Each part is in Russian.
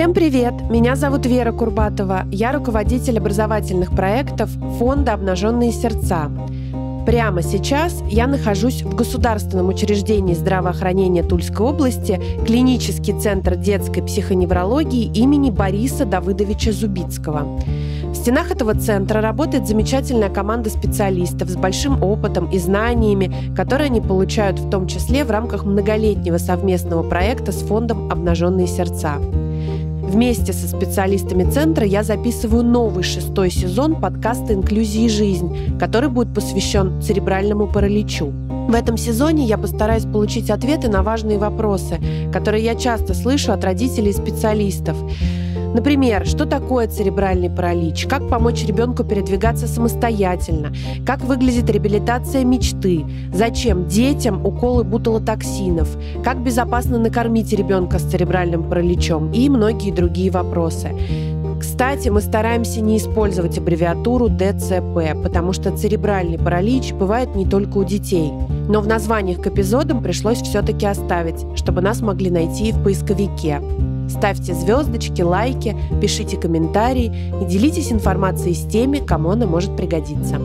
Всем привет! Меня зовут Вера Курбатова. Я руководитель образовательных проектов фонда «Обнаженные сердца». Прямо сейчас я нахожусь в государственном учреждении здравоохранения Тульской области клинический центр детской психоневрологии имени Бориса Давыдовича Зубицкого. В стенах этого центра работает замечательная команда специалистов с большим опытом и знаниями, которые они получают в том числе в рамках многолетнего совместного проекта с фондом «Обнаженные сердца». Вместе со специалистами центра я записываю новый шестой сезон подкаста «Инклюзии жизнь», который будет посвящен церебральному параличу. В этом сезоне я постараюсь получить ответы на важные вопросы, которые я часто слышу от родителей и специалистов. Например, что такое церебральный паралич, как помочь ребенку передвигаться самостоятельно, как выглядит реабилитация мечты, зачем детям уколы буталотоксинов? как безопасно накормить ребенка с церебральным параличом и многие другие вопросы. Кстати, мы стараемся не использовать аббревиатуру ДЦП, потому что церебральный паралич бывает не только у детей. Но в названиях к эпизодам пришлось все-таки оставить, чтобы нас могли найти и в поисковике. Ставьте звездочки, лайки, пишите комментарии и делитесь информацией с теми, кому она может пригодиться.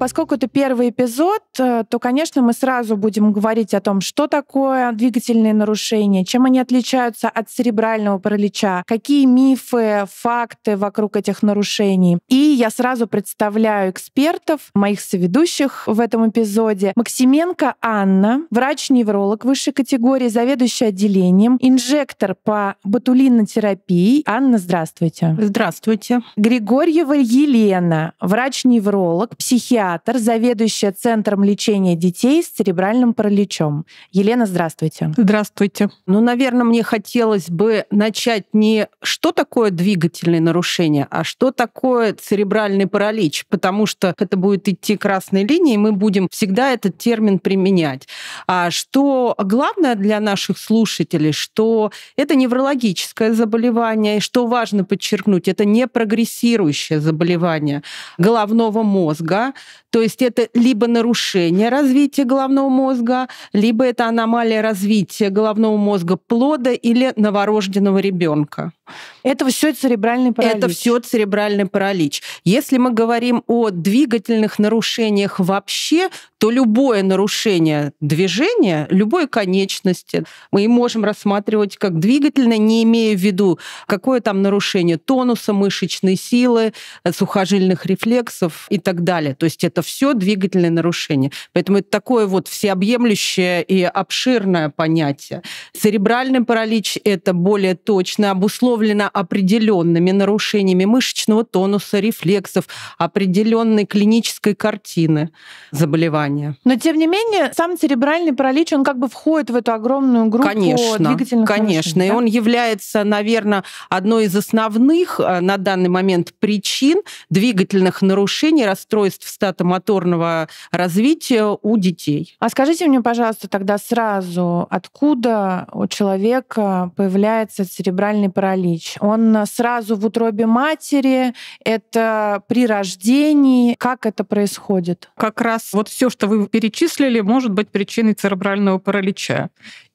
Поскольку это первый эпизод, э, то, конечно, мы сразу будем говорить о том, что такое двигательные нарушения, чем они отличаются от церебрального паралича, какие мифы, факты вокруг этих нарушений. И я сразу представляю экспертов, моих соведущих в этом эпизоде. Максименко Анна, врач-невролог высшей категории, заведующая отделением, инжектор по ботулинотерапии. Анна, здравствуйте. Здравствуйте. Григорьева Елена, врач-невролог, психиатр, психиатр, заведующая Центром лечения детей с церебральным параличом. Елена, здравствуйте. Здравствуйте. Ну, наверное, мне хотелось бы начать не что такое двигательные нарушения, а что такое церебральный паралич, потому что это будет идти красной линией, и мы будем всегда этот термин применять. А что главное для наших слушателей, что это неврологическое заболевание, и что важно подчеркнуть, это не прогрессирующее заболевание головного мозга, то есть это либо нарушение развития головного мозга, либо это аномалия развития головного мозга плода или новорожденного ребенка. Это все церебральный паралич. Это все церебральный паралич. Если мы говорим о двигательных нарушениях вообще, то любое нарушение движения, любой конечности мы можем рассматривать как двигательное, не имея в виду, какое там нарушение тонуса, мышечной силы, сухожильных рефлексов и так далее. То есть это это все двигательные нарушения. Поэтому это такое вот всеобъемлющее и обширное понятие. Церебральный паралич – это более точно обусловлено определенными нарушениями мышечного тонуса, рефлексов, определенной клинической картины заболевания. Но, тем не менее, сам церебральный паралич, он как бы входит в эту огромную группу конечно, двигательных Конечно, и да? он является, наверное, одной из основных э, на данный момент причин двигательных нарушений, расстройств стата моторного развития у детей. А скажите мне, пожалуйста, тогда сразу, откуда у человека появляется церебральный паралич? Он сразу в утробе матери, это при рождении, как это происходит? Как раз вот все, что вы перечислили, может быть причиной церебрального паралича.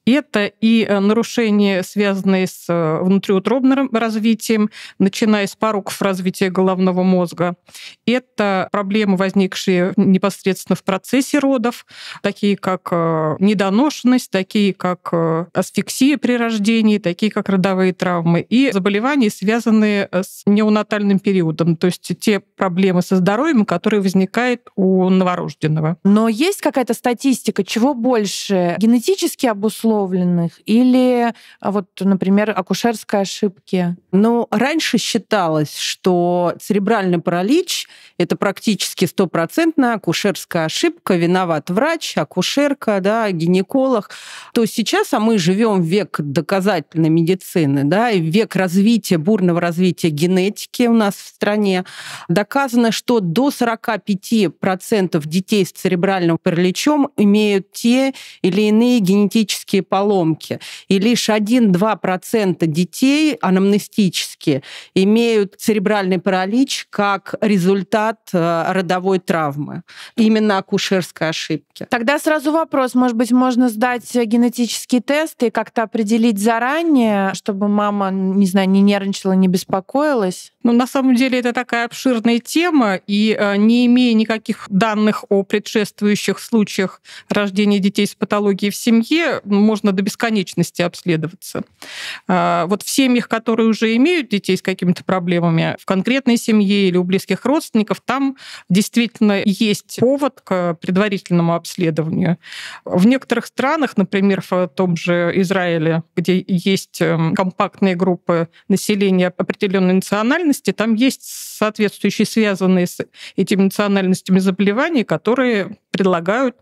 Это и э, нарушения, связанные с э, внутриутробным развитием, начиная с пороков развития головного мозга. Это проблемы, возникшие непосредственно в процессе родов, такие как э, недоношенность, такие как асфиксия при рождении, такие как родовые травмы и заболевания, связанные с неонатальным периодом, то есть те проблемы со здоровьем, которые возникают у новорожденного. Но есть какая-то статистика, чего больше генетически обусловлено обусловленных или а, вот, например, акушерской ошибки? Ну, раньше считалось, что церебральный паралич — это практически стопроцентная акушерская ошибка, виноват врач, акушерка, да, гинеколог. То сейчас, а мы живем в век доказательной медицины, да, и век развития, бурного развития генетики у нас в стране, доказано, что до 45% детей с церебральным параличом имеют те или иные генетические поломки. И лишь 1-2% детей анамнестически имеют церебральный паралич как результат э, родовой травмы, именно акушерской ошибки. Тогда сразу вопрос, может быть, можно сдать генетический тест и как-то определить заранее, чтобы мама, не знаю, не нервничала, не беспокоилась? Ну, на самом деле это такая обширная тема, и э, не имея никаких данных о предшествующих случаях рождения детей с патологией в семье, можно можно до бесконечности обследоваться. А, вот в семьях, которые уже имеют детей с какими-то проблемами, в конкретной семье или у близких родственников, там действительно есть повод к предварительному обследованию. В некоторых странах, например, в том же Израиле, где есть эм, компактные группы населения определенной национальности, там есть соответствующие связанные с этими национальностями заболевания, которые предлагают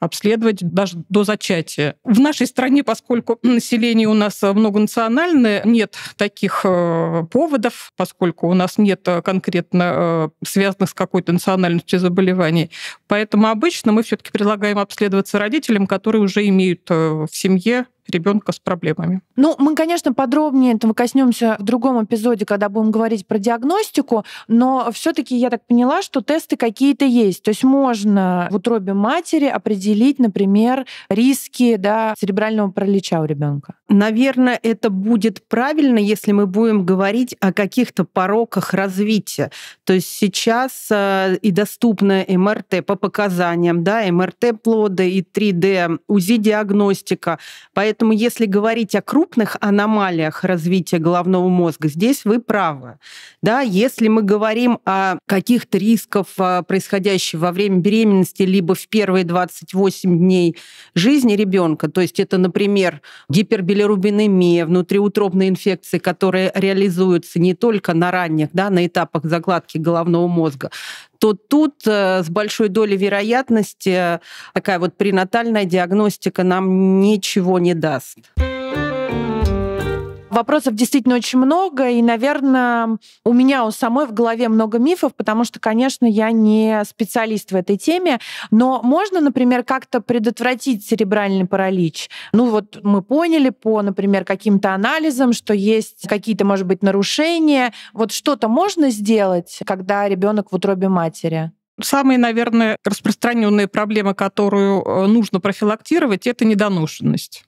обследовать даже до зачатия. В нашей стране, поскольку население у нас э, многонациональное, нет таких э, поводов, поскольку у нас нет э, конкретно связанных с какой-то национальностью заболеваний. Поэтому обычно мы все-таки предлагаем обследоваться родителям, которые уже имеют в семье ребенка с проблемами. Ну, мы, конечно, подробнее этого коснемся в другом эпизоде, когда будем говорить про диагностику, но все-таки я так поняла, что тесты какие-то есть. То есть можно в утробе матери определить, например, риски да, церебрального паралича у ребенка. Наверное, это будет правильно, если мы будем говорить о каких-то пороках развития. То есть сейчас э, и доступно МРТ по показаниям, да, МРТ плода и 3D, УЗИ-диагностика. Поэтому Поэтому если говорить о крупных аномалиях развития головного мозга, здесь вы правы. Да, если мы говорим о каких-то рисках, а, происходящих во время беременности, либо в первые 28 дней жизни ребенка, то есть это, например, гипербилирубинемия, внутриутробные инфекции, которые реализуются не только на ранних, да, на этапах закладки головного мозга, то тут э, с большой долей вероятности такая вот пренатальная диагностика нам ничего не даст. Вопросов действительно очень много, и, наверное, у меня у самой в голове много мифов, потому что, конечно, я не специалист в этой теме, но можно, например, как-то предотвратить церебральный паралич? Ну вот мы поняли по, например, каким-то анализам, что есть какие-то, может быть, нарушения. Вот что-то можно сделать, когда ребенок в утробе матери? Самая, наверное, распространенная проблема, которую э, нужно профилактировать, это недоношенность.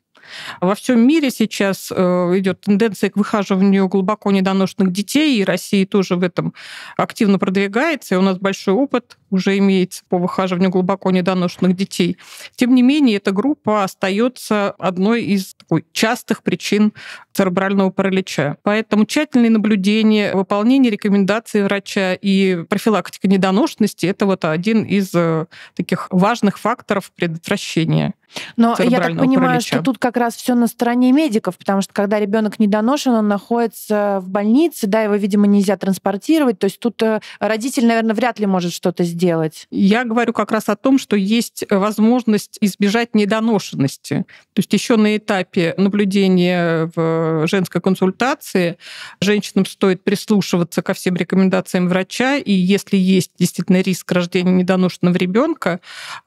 Во всем мире сейчас э, идет тенденция к выхаживанию глубоко недоношенных детей, и Россия тоже в этом активно продвигается, и у нас большой опыт уже имеется по выхаживанию глубоко недоношенных детей. Тем не менее, эта группа остается одной из такой, частых причин церебрального паралича. Поэтому тщательные наблюдения, выполнение рекомендаций врача и профилактика недоношенности – это вот один из э, таких важных факторов предотвращения. Но я так понимаю, паралича. что тут как раз все на стороне медиков, потому что когда ребенок недоношен, он находится в больнице, да, его, видимо, нельзя транспортировать. То есть тут э, родитель, наверное, вряд ли может что-то сделать сделать? Я говорю как раз о том, что есть возможность избежать недоношенности. То есть еще на этапе наблюдения в женской консультации женщинам стоит прислушиваться ко всем рекомендациям врача, и если есть действительно риск рождения недоношенного ребенка,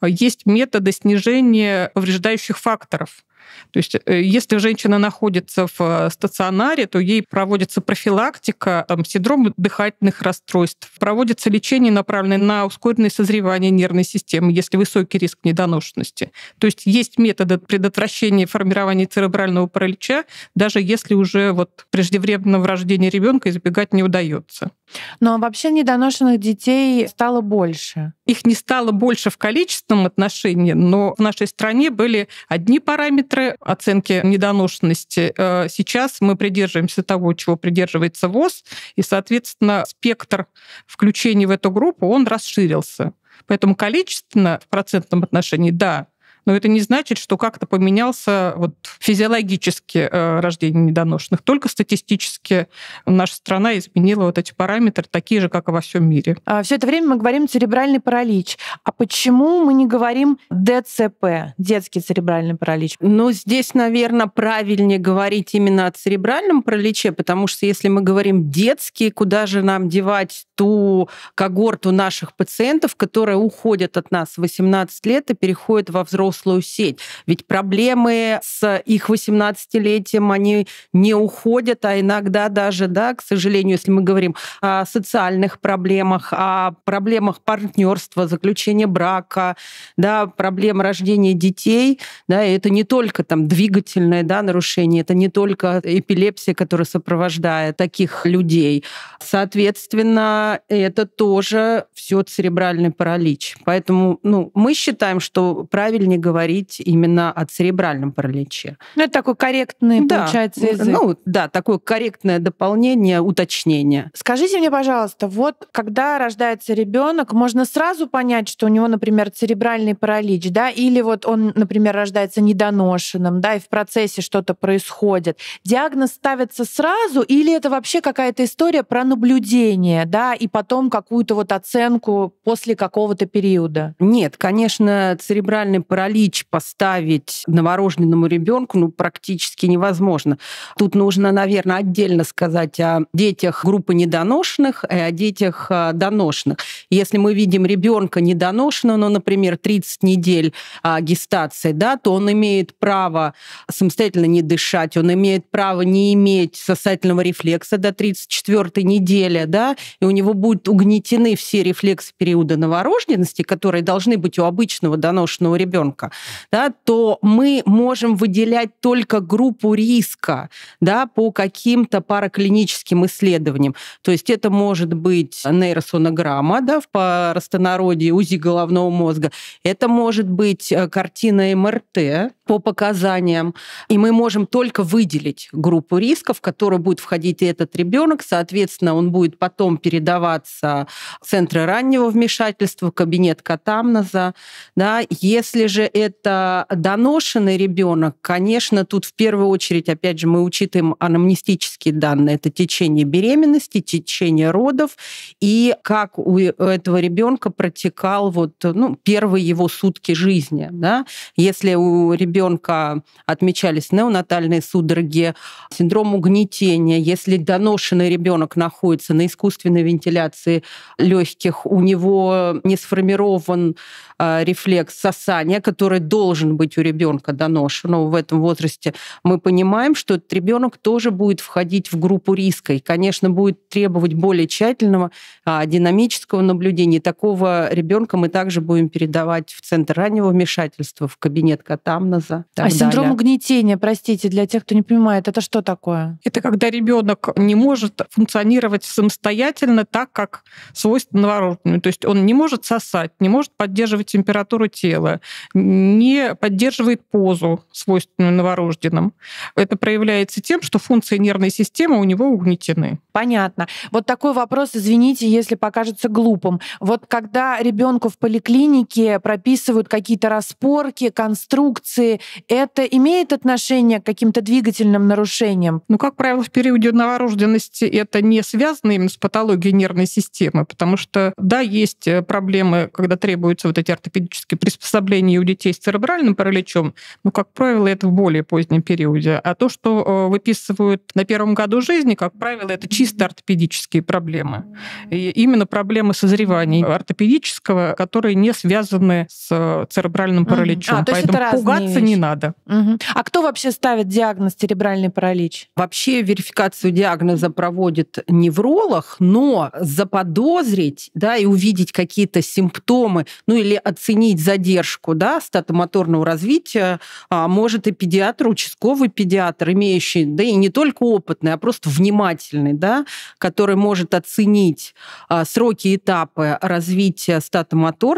есть методы снижения повреждающих факторов. То есть э, если женщина находится в э, стационаре, то ей проводится профилактика там, синдрома дыхательных расстройств, проводится лечение, направленное на ускоренное созревание нервной системы, если высокий риск недоношенности. То есть есть методы предотвращения формирования церебрального паралича, даже если уже вот преждевременного рождения ребенка избегать не удается. Но ну, а вообще недоношенных детей стало больше. Их не стало больше в количественном отношении, но в нашей стране были одни параметры, параметры оценки недоношенности. Э, сейчас мы придерживаемся того, чего придерживается ВОЗ, и, соответственно, спектр включения в эту группу, он расширился. Поэтому количественно в процентном отношении, да, но это не значит, что как-то поменялся вот физиологически э, рождение недоношенных. Только статистически наша страна изменила вот эти параметры, такие же, как и во всем мире. А, все это время мы говорим церебральный паралич. А почему мы не говорим ДЦП, детский церебральный паралич? Ну, здесь, наверное, правильнее говорить именно о церебральном параличе, потому что если мы говорим детский, куда же нам девать ту когорту наших пациентов, которые уходят от нас в 18 лет и переходят во взрослый взрослую сеть. Ведь проблемы с их 18-летием, они не уходят, а иногда даже, да, к сожалению, если мы говорим о социальных проблемах, о проблемах партнерства, заключения брака, да, проблем рождения детей, да, и это не только там двигательное, да, нарушение, это не только эпилепсия, которая сопровождает таких людей. Соответственно, это тоже все церебральный паралич. Поэтому ну, мы считаем, что правильнее говорить именно о церебральном параличе. Ну, это такой корректный, да. получается, язык. Ну, да, такое корректное дополнение, уточнение. Скажите мне, пожалуйста, вот когда рождается ребенок, можно сразу понять, что у него, например, церебральный паралич, да, или вот он, например, рождается недоношенным, да, и в процессе что-то происходит. Диагноз ставится сразу, или это вообще какая-то история про наблюдение, да, и потом какую-то вот оценку после какого-то периода? Нет, конечно, церебральный паралич паралич поставить новорожденному ребенку ну, практически невозможно. Тут нужно, наверное, отдельно сказать о детях группы недоношенных и о детях э, доношенных. Если мы видим ребенка недоношенного, ну, например, 30 недель э, гестации, да, то он имеет право самостоятельно не дышать, он имеет право не иметь сосательного рефлекса до 34 недели, да, и у него будут угнетены все рефлексы периода новорожденности, которые должны быть у обычного доношенного ребенка человека, да, то мы можем выделять только группу риска да, по каким-то параклиническим исследованиям. То есть это может быть нейросонограмма да, в простонародье, УЗИ головного мозга, это может быть э, картина МРТ, по показаниям. И мы можем только выделить группу рисков, в которую будет входить и этот ребенок. Соответственно, он будет потом передаваться в центры раннего вмешательства, кабинет катамназа, Да. Если же это доношенный ребенок, конечно, тут в первую очередь, опять же, мы учитываем анамнестические данные. Это течение беременности, течение родов и как у этого ребенка протекал вот, ну, первые его сутки жизни. Да. Если у ребенка ребенка отмечались неонатальные судороги, синдром угнетения. Если доношенный ребенок находится на искусственной вентиляции легких, у него не сформирован а, рефлекс сосания, который должен быть у ребенка доношенного в этом возрасте, мы понимаем, что этот ребенок тоже будет входить в группу риска и, конечно, будет требовать более тщательного а, динамического наблюдения. такого ребенка мы также будем передавать в центр раннего вмешательства, в кабинет кота выросла. А далее. синдром угнетения, простите, для тех, кто не понимает, это что такое? Это когда ребенок не может функционировать самостоятельно так, как свойственно новорожденному. То есть он не может сосать, не может поддерживать температуру тела, не поддерживает позу, свойственную новорожденным. Это проявляется тем, что функции нервной системы у него угнетены. Понятно. Вот такой вопрос, извините, если покажется глупым. Вот когда ребенку в поликлинике прописывают какие-то распорки, конструкции, это имеет отношение к каким-то двигательным нарушениям? Ну, как правило, в периоде новорожденности это не связано именно с патологией нервной системы, потому что, да, есть э, проблемы, когда требуются вот эти ортопедические приспособления у детей с церебральным параличом, но, как правило, это в более позднем периоде. А то, что э, выписывают на первом году жизни, как правило, это чисто ортопедические проблемы. И именно проблемы созревания ортопедического, которые не связаны с э, церебральным а, параличом. А, Поэтому пугаться не надо. Угу. А кто вообще ставит диагноз церебральный паралич? Вообще верификацию диагноза проводит невролог, но заподозрить, да, и увидеть какие-то симптомы, ну или оценить задержку, да, статомоторного развития а, может и педиатр, участковый педиатр, имеющий, да и не только опытный, а просто внимательный, да, который может оценить а, сроки этапы развития статомоторного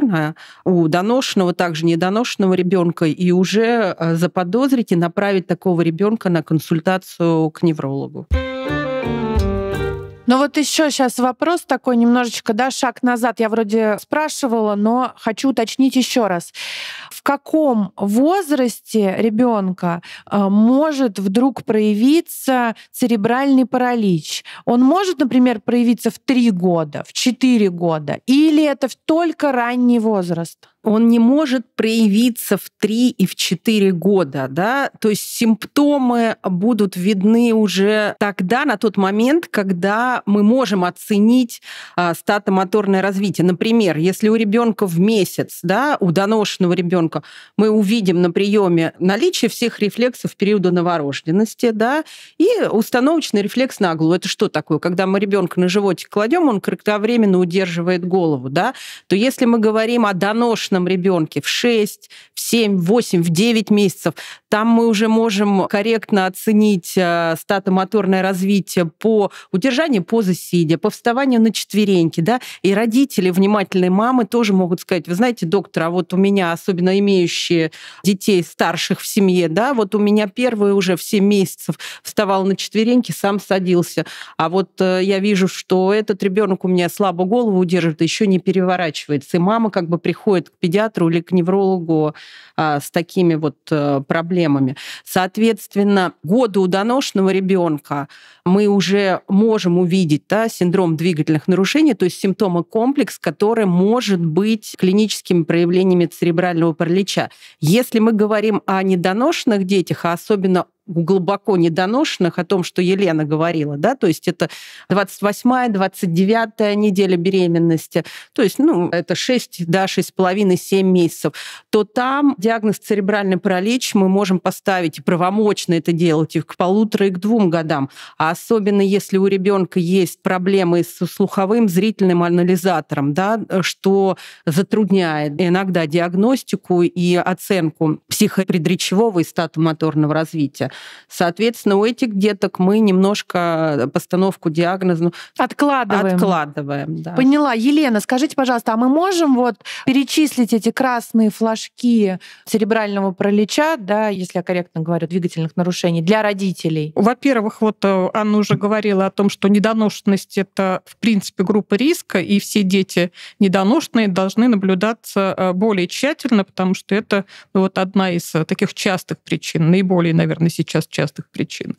у доношенного, также недоношенного ребенка и уже уже э, заподозрить и направить такого ребенка на консультацию к неврологу. Ну вот еще сейчас вопрос такой немножечко, да, шаг назад. Я вроде спрашивала, но хочу уточнить еще раз. В каком возрасте ребенка э, может вдруг проявиться церебральный паралич? Он может, например, проявиться в 3 года, в 4 года, или это только ранний возраст? он не может проявиться в 3 и в 4 года, да, то есть симптомы будут видны уже тогда, на тот момент, когда мы можем оценить а, статомоторное развитие. Например, если у ребенка в месяц, да, у доношенного ребенка мы увидим на приеме наличие всех рефлексов периода новорожденности, да, и установочный рефлекс на голову. Это что такое? Когда мы ребенка на животик кладем, он кратковременно удерживает голову, да, то если мы говорим о доношенном молочном ребенке в 6, в 7, в 8, в 9 месяцев, там мы уже можем корректно оценить э, статомоторное развитие по удержанию позы сидя, по вставанию на четвереньки. Да? И родители, внимательные мамы тоже могут сказать, вы знаете, доктор, а вот у меня, особенно имеющие детей старших в семье, да, вот у меня первый уже в 7 месяцев вставал на четвереньки, сам садился. А вот э, я вижу, что этот ребенок у меня слабо голову удерживает, еще не переворачивается. И мама как бы приходит к педиатру или к неврологу а, с такими вот а, проблемами. Соответственно, годы у доношенного ребенка мы уже можем увидеть да, синдром двигательных нарушений, то есть симптомы комплекс, который может быть клиническими проявлениями церебрального паралича. Если мы говорим о недоношенных детях, а особенно глубоко недоношенных, о том, что Елена говорила, да, то есть это 28-я, 29-я неделя беременности, то есть, ну, это 6, да, 6,5-7 месяцев, то там диагноз церебральный паралич мы можем поставить и правомочно это делать и к полутора, и к двум годам. А особенно если у ребенка есть проблемы с слуховым зрительным анализатором, да, что затрудняет иногда диагностику и оценку психопредречевого и статомоторного развития. Соответственно, у этих деток мы немножко постановку диагноза откладываем. Откладываем, да. Поняла. Елена, скажите, пожалуйста, а мы можем вот перечислить эти красные флажки церебрального паралича, да, если я корректно говорю, двигательных нарушений для родителей? Во-первых, вот э, Анна уже говорила о том, что недоношенность это в принципе группа риска, и все дети недоношенные должны наблюдаться э, более тщательно, потому что это ну, вот одна из э, таких частых причин, наиболее, наверное, сейчас сейчас частых причин.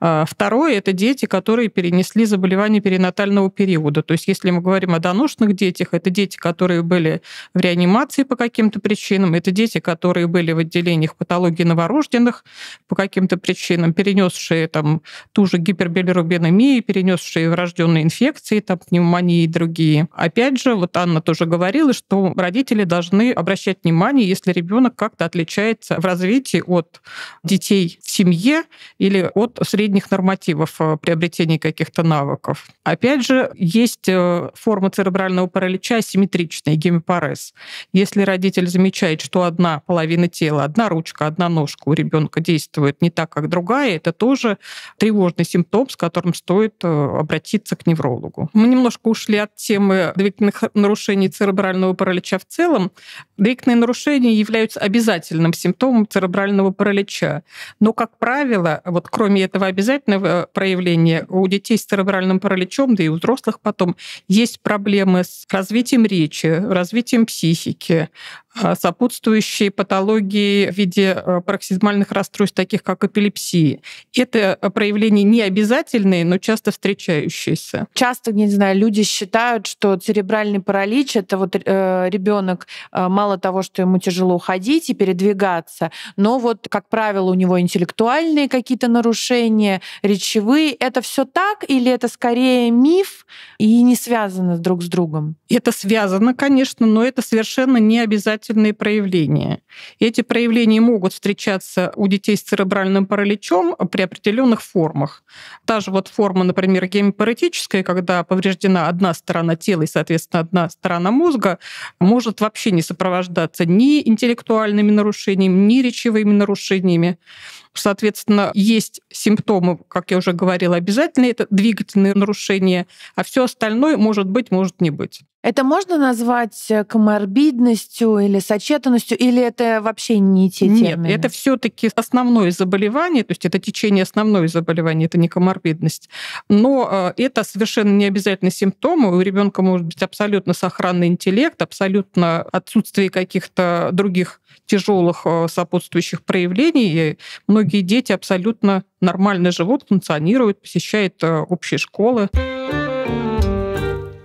А, второе – это дети, которые перенесли заболевания перинатального периода. То есть если мы говорим о доношенных детях, это дети, которые были в реанимации по каким-то причинам, это дети, которые были в отделениях патологии новорожденных по каким-то причинам, перенесшие там ту же гипербилирубинемию, перенесшие врожденные инфекции, там пневмонии и другие. Опять же, вот Анна тоже говорила, что родители должны обращать внимание, если ребенок как-то отличается в развитии от детей в семье или от средних нормативов э, приобретения каких-то навыков. Опять же, есть э, форма церебрального паралича асимметричная, гемипарез. Если родитель замечает, что одна половина тела, одна ручка, одна ножка у ребенка действует не так, как другая, это тоже тревожный симптом, с которым стоит э, обратиться к неврологу. Мы немножко ушли от темы двигательных нарушений церебрального паралича в целом. Двигательные нарушения являются обязательным симптомом церебрального паралича. Но как правило, вот кроме этого обязательного э, проявления, у детей с церебральным параличом, да и у взрослых потом, есть проблемы с развитием речи, развитием психики, а, сопутствующие патологии в виде э, пароксизмальных расстройств, таких как эпилепсии. Это э, проявления не обязательные, но часто встречающиеся. Часто, не знаю, люди считают, что церебральный паралич это вот э, ребенок э, мало того, что ему тяжело ходить и передвигаться, но вот как правило у него интеллектуальные какие-то нарушения, речевые. Это все так или это скорее миф и не связано друг с другом? Это связано, конечно, но это совершенно не обязательно воспитательные проявления. И эти проявления могут встречаться у детей с церебральным параличом при определенных формах. Та же вот форма, например, гемипаратическая, когда повреждена одна сторона тела и, соответственно, одна сторона мозга, может вообще не сопровождаться ни интеллектуальными нарушениями, ни речевыми нарушениями. Соответственно, есть симптомы, как я уже говорила, обязательные, это двигательные нарушения, а все остальное может быть, может не быть. Это можно назвать э, коморбидностью или сочетанностью, или это вообще не те Нет, термины? Нет, это все таки основное заболевание, то есть это течение основного заболевания, это не коморбидность. Но э, это совершенно не обязательно симптомы. У ребенка может быть абсолютно сохранный интеллект, абсолютно отсутствие каких-то других тяжелых э, сопутствующих проявлений. И многие дети абсолютно нормально живут, функционируют, посещают общие школы. Школы.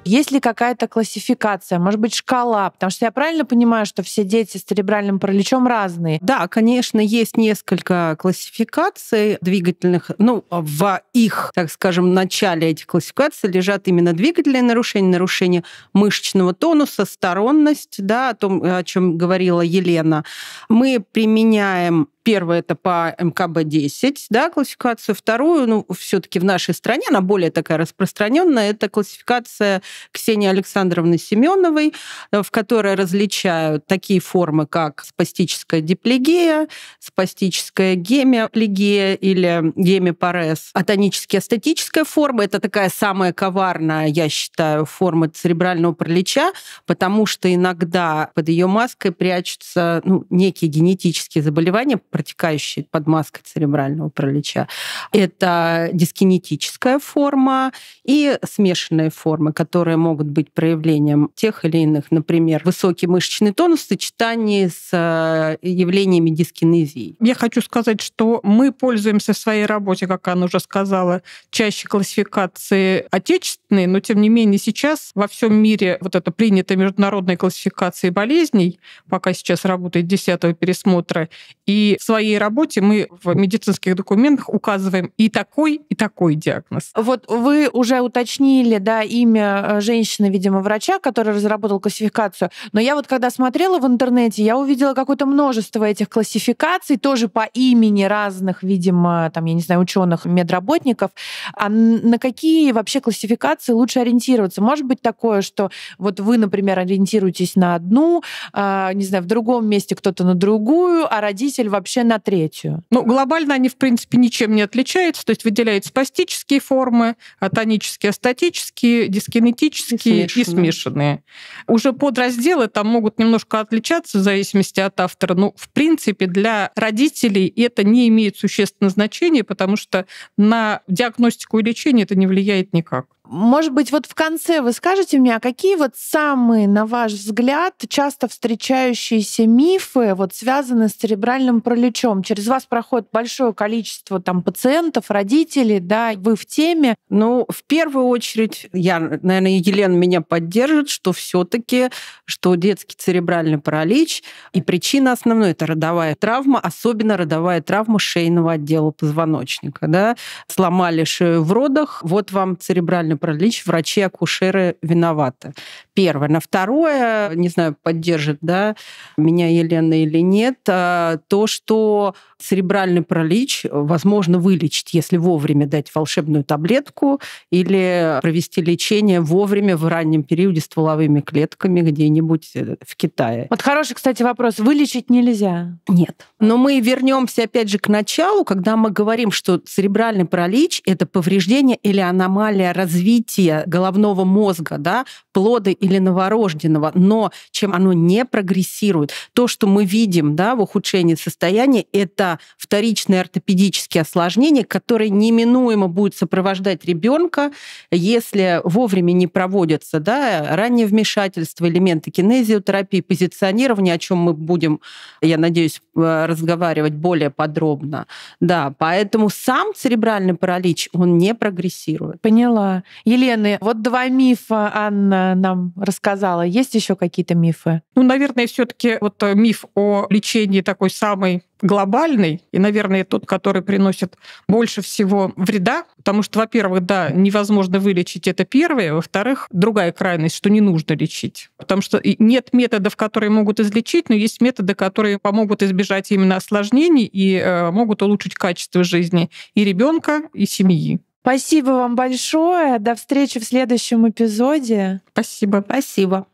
Есть ли какая-то классификация, может быть, шкала? Потому что я правильно понимаю, что все дети с церебральным параличом разные? Да, конечно, есть несколько классификаций двигательных. Ну, в их, так скажем, начале этих классификаций лежат именно двигательные нарушения, нарушения мышечного тонуса, сторонность, да, о том, о чем говорила Елена. Мы применяем Первое это по МКБ-10, да, классификацию. Вторую, ну, все-таки в нашей стране, она более такая распространенная, это классификация Ксении Александровны Семеновой, э, в которой различают такие формы, как спастическая диплегия, спастическая гемиплегия или гемипарез, Атоническая статическая форма, это такая самая коварная, я считаю, форма церебрального паралича, потому что иногда под ее маской прячутся ну, некие генетические заболевания, протекающие под маской церебрального паралича. Это дискинетическая форма и смешанные формы, которые могут быть проявлением тех или иных, например, высокий мышечный тонус в сочетании с э, явлениями дискинезии. Я хочу сказать, что мы пользуемся в своей работе, как она уже сказала, чаще классификации отечественные, но тем не менее сейчас во всем мире вот эта принятая международная классификация болезней, пока сейчас работает десятого пересмотра, и своей работе мы в медицинских документах указываем и такой, и такой диагноз. Вот вы уже уточнили, да, имя э, женщины, видимо, врача, который разработал классификацию. Но я вот когда смотрела в интернете, я увидела какое-то множество этих классификаций, тоже по имени разных, видимо, там, я не знаю, ученых, медработников. А на какие вообще классификации лучше ориентироваться? Может быть такое, что вот вы, например, ориентируетесь на одну, а, не знаю, в другом месте кто-то на другую, а родитель вообще следующая на третью. Ну, глобально они, в принципе, ничем не отличаются. То есть выделяют спастические формы, атонические, статические, дискинетические и смешанные. и смешанные. Уже подразделы там могут немножко отличаться в зависимости от автора. Но, ну, в принципе, для родителей это не имеет существенного значения, потому что на диагностику и лечение это не влияет никак. Может быть, вот в конце вы скажете мне, а какие вот самые, на ваш взгляд, часто встречающиеся мифы вот связанные с церебральным пролечом? Через вас проходит большое количество там пациентов, родителей, да, вы в теме. Ну, в первую очередь, я, наверное, Елена меня поддержит, что все таки что детский церебральный паралич и причина основной — это родовая травма, особенно родовая травма шейного отдела позвоночника, да. Сломали шею в родах, вот вам церебральный паралич, врачи, акушеры виноваты. Первое. На второе, не знаю, поддержит да, меня Елена или нет, а, то, что церебральный паралич возможно вылечить, если вовремя дать волшебную таблетку или провести лечение вовремя в раннем периоде стволовыми клетками где-нибудь э, в Китае. Вот хороший, кстати, вопрос. Вылечить нельзя? Нет. Но мы вернемся опять же к началу, когда мы говорим, что церебральный паралич – это повреждение или аномалия развития развитие головного мозга, да, плода или новорожденного, но чем оно не прогрессирует, то, что мы видим да, в ухудшении состояния, это вторичные ортопедические осложнения, которые неминуемо будут сопровождать ребенка, если вовремя не проводятся да, раннее вмешательство, элементы кинезиотерапии, позиционирования, о чем мы будем, я надеюсь, э, разговаривать более подробно. Да, поэтому сам церебральный паралич, он не прогрессирует. Поняла. Елены, вот два мифа Анна нам рассказала. Есть еще какие-то мифы? Ну, наверное, все-таки вот э, миф о лечении такой самой глобальный и, наверное, тот, который приносит больше всего вреда, потому что, во-первых, да, невозможно вылечить это первое, во-вторых, другая крайность, что не нужно лечить, потому что нет методов, которые могут излечить, но есть методы, которые помогут избежать именно осложнений и э, могут улучшить качество жизни и ребенка, и семьи. Спасибо вам большое. До встречи в следующем эпизоде. Спасибо. Спасибо.